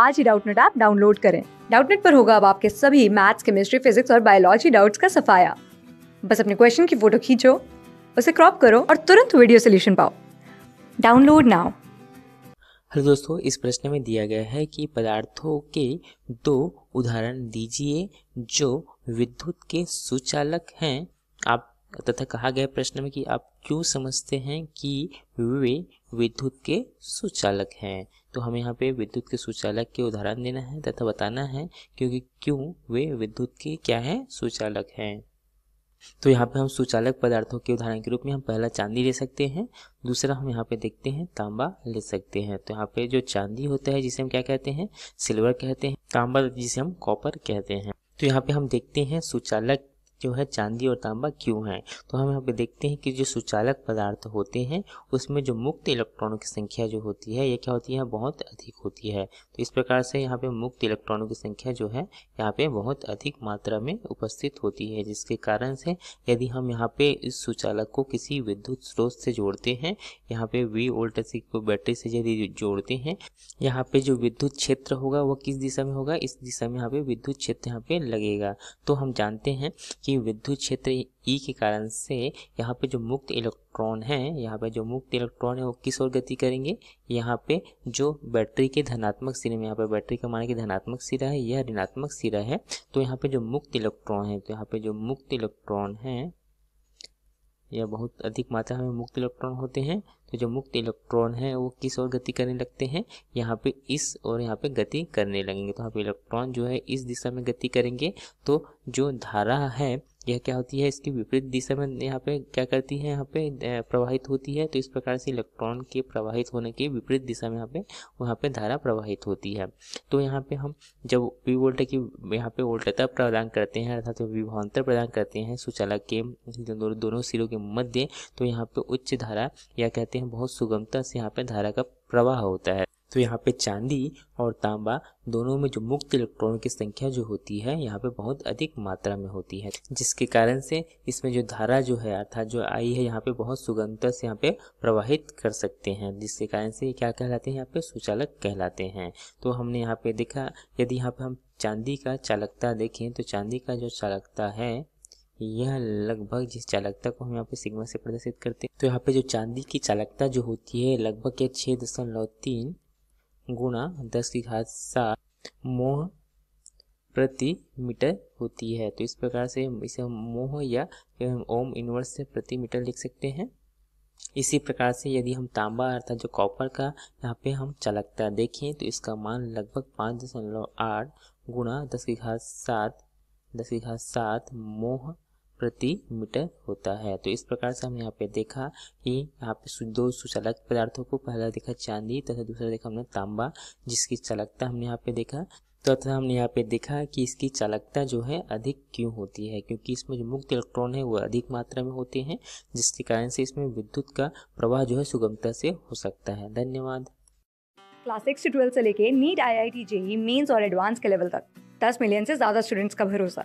आज ही Doubtnut app download करें डाउटनेट पर होगा अब आपके सभी मैथ्स केमिस्ट्री फिजिक्स और बायोलॉजी डाउट्स का सफाया बस अपने क्वेश्चन की फोटो खींचो उसे क्रॉप करो और तुरंत वीडियो सोल्यूशन पाओ डाउनलोड नाउ हेलो दोस्तों इस प्रश्न में दिया गया है कि पदार्थों के दो उदाहरण दीजिए जो विद्युत के सुचालक हैं आप तथा कहा गया प्रश्न में कि आप क्यों समझते हैं कि वे विद्युत के सुचालक हैं तो हमें यहाँ पे विद्युत के सुचालक के उदाहरण देना है तथा बताना है क्योंकि क्यों वे विद्युत के क्या हैं सुचालक हैं तो यहाँ पे हम सुचालक पदार्थों के उदाहरण के रूप में हम पहला चांदी ले सकते हैं दूसरा हम यहाँ पे देखते हैं तांबा ले सकते हैं तो यहाँ पे जो चांदी होता है जिसे हम क्या कहते हैं सिल्वर कहते हैं तांबा जिसे हम कॉपर कहते हैं तो यहाँ पे हम देखते हैं सुचालक जो है चांदी और तांबा क्यों है तो हम यहाँ पे देखते हैं कि जो सुचालक पदार्थ होते हैं उसमें जो मुक्त इलेक्ट्रॉनों की संख्या जो होती है ये क्या होती है बहुत अधिक होती है तो इस प्रकार से यहाँ पे मुक्त इलेक्ट्रॉनों की संख्या जो है यहाँ पे बहुत अधिक मात्रा में उपस्थित होती है जिसके कारण से यदि हम यहाँ पे इस सुचालक को किसी विद्युत स्रोत से जोड़ते हैं यहाँ पे वी वोल्ट को बैटरी से यदि जोड़ते हैं यहाँ पे जो विद्युत क्षेत्र होगा वह किस दिशा में होगा इस दिशा में यहाँ पे विद्युत क्षेत्र यहाँ पे लगेगा तो हम जानते हैं कि विद्युत क्षेत्र ई e के कारण से यहाँ पे जो मुक्त इलेक्ट्रॉन हैं यहाँ पे जो मुक्त इलेक्ट्रॉन है वो किस ओर गति करेंगे यहाँ पे जो बैटरी के धनात्मक सिरे में यहाँ पे बैटरी का माना कि धनात्मक सिरा है यह ऋणात्मक सिरा है तो यहाँ पे जो मुक्त इलेक्ट्रॉन है तो यहाँ पे जो मुक्त इलेक्ट्रॉन है या बहुत अधिक मात्रा में मुक्त इलेक्ट्रॉन होते हैं तो जो मुक्त इलेक्ट्रॉन है वो किस ओर गति करने लगते हैं यहाँ पे इस और यहाँ पे गति करने लगेंगे तो यहाँ पे इलेक्ट्रॉन जो है इस दिशा में गति करेंगे तो जो धारा है यह क्या होती है इसकी विपरीत दिशा में यहाँ पे क्या करती है यहाँ पे प्रवाहित होती है तो इस प्रकार से इलेक्ट्रॉन के प्रवाहित होने के विपरीत दिशा में यहाँ पे वहाँ पे धारा प्रवाहित होती है तो यहाँ पे हम जब वी वोल्ट की यहाँ पे वोल्टता प्रदान करते हैं अर्थात तो प्रदान करते हैं सुचालक के दोनों सिरों के मध्य तो यहाँ पे उच्च धारा या कहते हैं बहुत सुगमता से यहाँ पे धारा का प्रवाह होता है तो यहाँ पे चांदी और तांबा दोनों में जो मुक्त इलेक्ट्रॉन की संख्या जो होती है यहाँ पे बहुत अधिक मात्रा में होती है जिसके कारण से इसमें जो धारा जो है अर्थात जो आई है यहाँ पे बहुत सुगमता से यहाँ पे प्रवाहित कर सकते हैं जिसके कारण से ये क्या कहलाते हैं यहाँ पे सुचालक कहलाते हैं तो हमने यहाँ पे देखा यदि यहाँ पे हम चांदी का चालकता देखें तो चांदी का जो चालकता है यह लगभग जिस चालकता को हम यहाँ पे सिग्मा से प्रदर्शित करते हैं तो यहाँ पे जो चांदी की चालकता जो होती है लगभग यह छः दशमलव तीन गुणा दस की घात सात मोह प्रति मीटर होती है तो इस प्रकार से इसे मोह या ओम इनवर्स से प्रति मीटर लिख सकते हैं इसी प्रकार से यदि हम तांबा अर्थात जो कॉपर का यहाँ पे हम चलकता देखें तो इसका मान लगभग पाँच दशमलव आठ गुणा दस की घात सात दस की घात सात मोह प्रति मीटर होता है तो इस प्रकार से हम यहाँ पे देखा कि यहाँ पे दो सुचालक पदार्थों को पहला देखा चांदी तथा दूसरा देखा हमने तांबा जिसकी चालकता हमने यहाँ पे देखा तथा तो हमने यहाँ पे देखा कि इसकी चालकता जो है अधिक क्यों होती है क्योंकि इसमें जो मुक्त इलेक्ट्रॉन है वो अधिक मात्रा में होते हैं जिसके कारण से इसमें विद्युत का प्रवाह जो है सुगमता से हो सकता है धन्यवाद क्लास सिक्स से ट्वेल्थ से लेके NEET I I T JEE mains और एडवांस के लेवल तक दस मिलियन से ज़्यादा स्टूडेंट्स का भरोसा